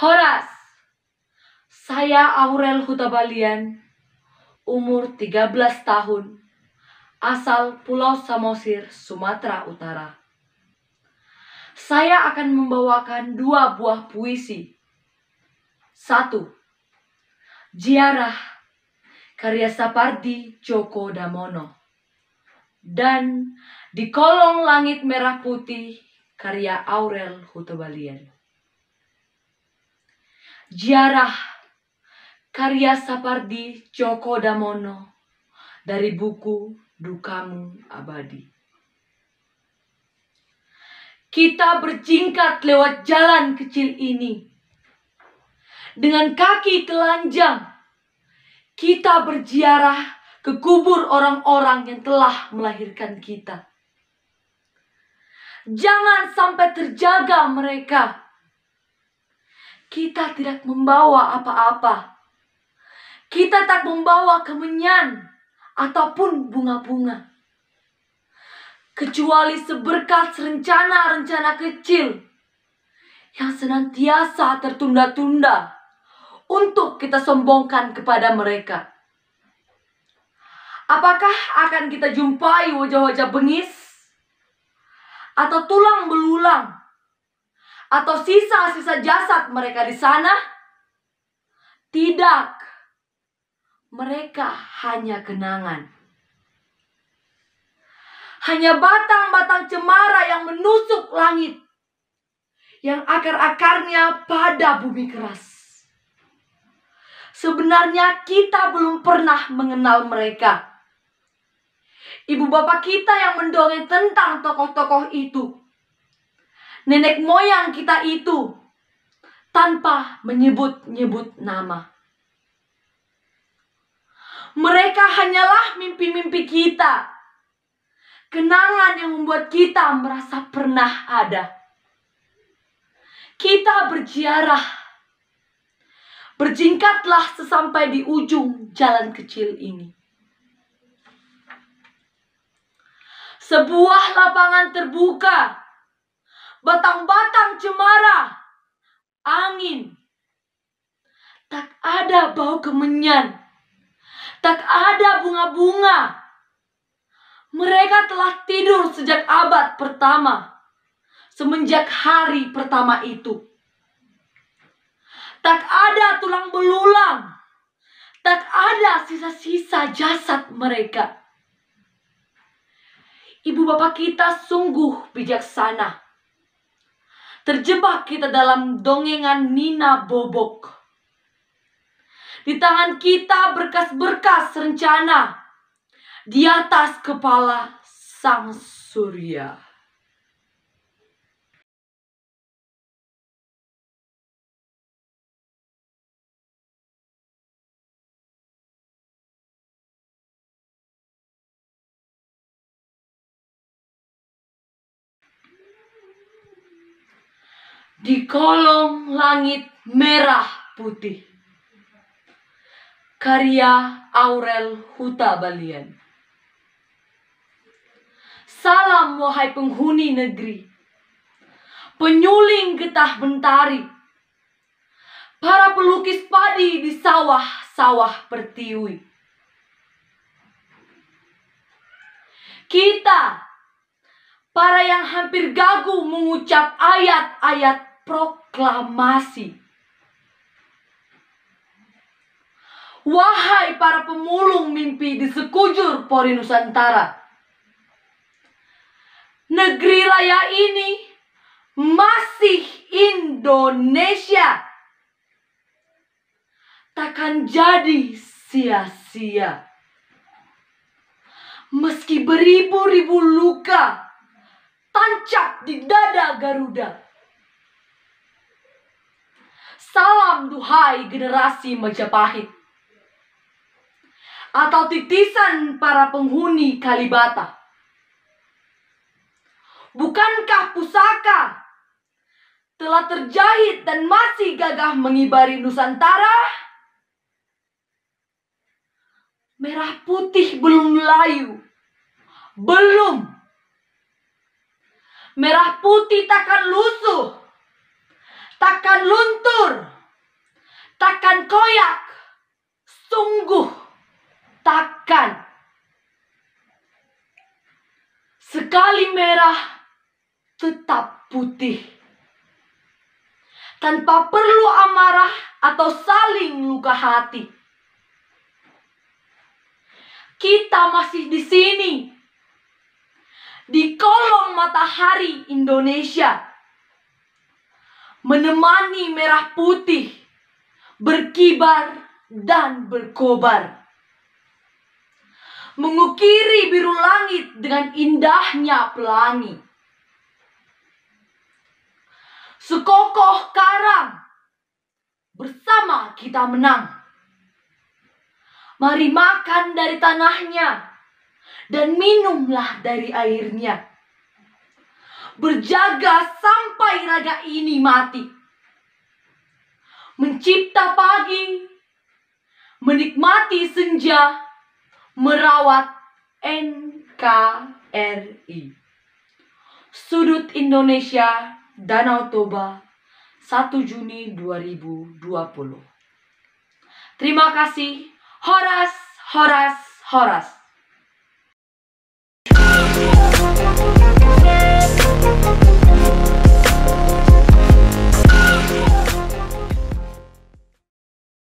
Horas. Saya Aurel Hutabalian, umur 13 tahun, asal Pulau Samosir, Sumatera Utara. Saya akan membawakan dua buah puisi. Satu, Jiarah, karya Sapardi Djoko Damono. Dan Di Kolong Langit Merah Putih, karya Aurel Hutabalian. Jarah karya Sapardi Djoko Damono dari buku Dukamu Abadi. Kita berjingkat lewat jalan kecil ini. Dengan kaki telanjang, kita berziarah ke kubur orang-orang yang telah melahirkan kita. Jangan sampai terjaga mereka kita tidak membawa apa-apa. Kita tak membawa kemenyan ataupun bunga-bunga. Kecuali seberkas rencana-rencana kecil yang senantiasa tertunda-tunda untuk kita sombongkan kepada mereka. Apakah akan kita jumpai wajah-wajah bengis atau tulang belulang atau sisa-sisa jasad mereka di sana? Tidak. Mereka hanya kenangan. Hanya batang-batang cemara yang menusuk langit. Yang akar-akarnya pada bumi keras. Sebenarnya kita belum pernah mengenal mereka. Ibu bapak kita yang mendongeng tentang tokoh-tokoh itu nenek moyang kita itu tanpa menyebut-nyebut nama. Mereka hanyalah mimpi-mimpi kita. Kenangan yang membuat kita merasa pernah ada. Kita berziarah. Berjingkatlah sesampai di ujung jalan kecil ini. Sebuah lapangan terbuka batang-batang cemara, angin. Tak ada bau kemenyan. Tak ada bunga-bunga. Mereka telah tidur sejak abad pertama. Semenjak hari pertama itu. Tak ada tulang belulang. Tak ada sisa-sisa jasad mereka. Ibu bapak kita sungguh bijaksana terjebak kita dalam dongengan Nina Bobok. Di tangan kita berkas-berkas rencana di atas kepala Sang Surya. di kolong langit merah putih. Karya Aurel Huta Balian. Salam wahai penghuni negeri. Penyuling getah mentari. Para pelukis padi di sawah-sawah pertiwi. Kita, para yang hampir gagu mengucap ayat-ayat proklamasi. Wahai para pemulung mimpi di sekujur pori Nusantara. Negeri raya ini masih Indonesia. Takkan jadi sia-sia. Meski beribu-ribu luka tancap di dada Garuda Salam duhai generasi Majapahit. Atau titisan para penghuni Kalibata. Bukankah pusaka telah terjahit dan masih gagah mengibari Nusantara? Merah putih belum layu. Belum. Merah putih takkan lusuh takkan luntur, takkan koyak, sungguh takkan. Sekali merah, tetap putih. Tanpa perlu amarah atau saling luka hati. Kita masih di sini, di kolong matahari Indonesia menemani merah putih berkibar dan berkobar. Mengukiri biru langit dengan indahnya pelangi. Sekokoh karang, bersama kita menang. Mari makan dari tanahnya dan minumlah dari airnya berjaga sampai raga ini mati. Mencipta pagi, menikmati senja, merawat NKRI. Sudut Indonesia, Danau Toba, 1 Juni 2020. Terima kasih. Horas, horas, horas.